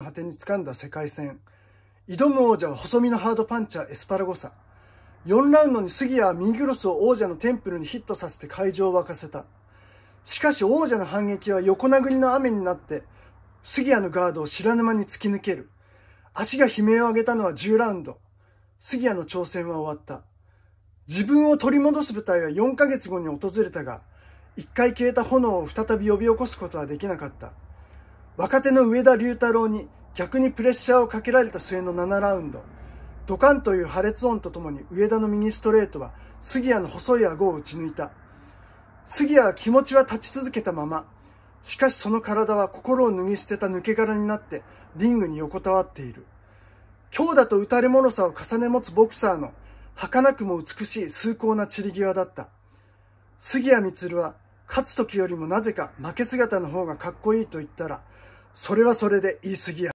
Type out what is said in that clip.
果てに掴んだ世界戦挑む王者は細身のハードパンチャーエスパラゴサ4ラウンドに杉谷は右クロスを王者のテンプルにヒットさせて会場を沸かせたしかし王者の反撃は横殴りの雨になって杉谷のガードを知らぬ間に突き抜ける足が悲鳴を上げたのは10ラウンド杉谷の挑戦は終わった自分を取り戻す舞台は4ヶ月後に訪れたが1回消えた炎を再び呼び起こすことはできなかった若手の上田龍太郎に逆にプレッシャーをかけられた末の7ラウンドドカンという破裂音とともに上田の右ストレートは杉谷の細い顎を打ち抜いた杉谷は気持ちは立ち続けたまましかしその体は心を脱ぎ捨てた抜け殻になってリングに横たわっている強打と打たれ者さを重ね持つボクサーの儚くも美しい崇高な散り際だった杉谷満は勝つ時よりもなぜか負け姿の方がかっこいいと言ったら、それはそれで言い過ぎや。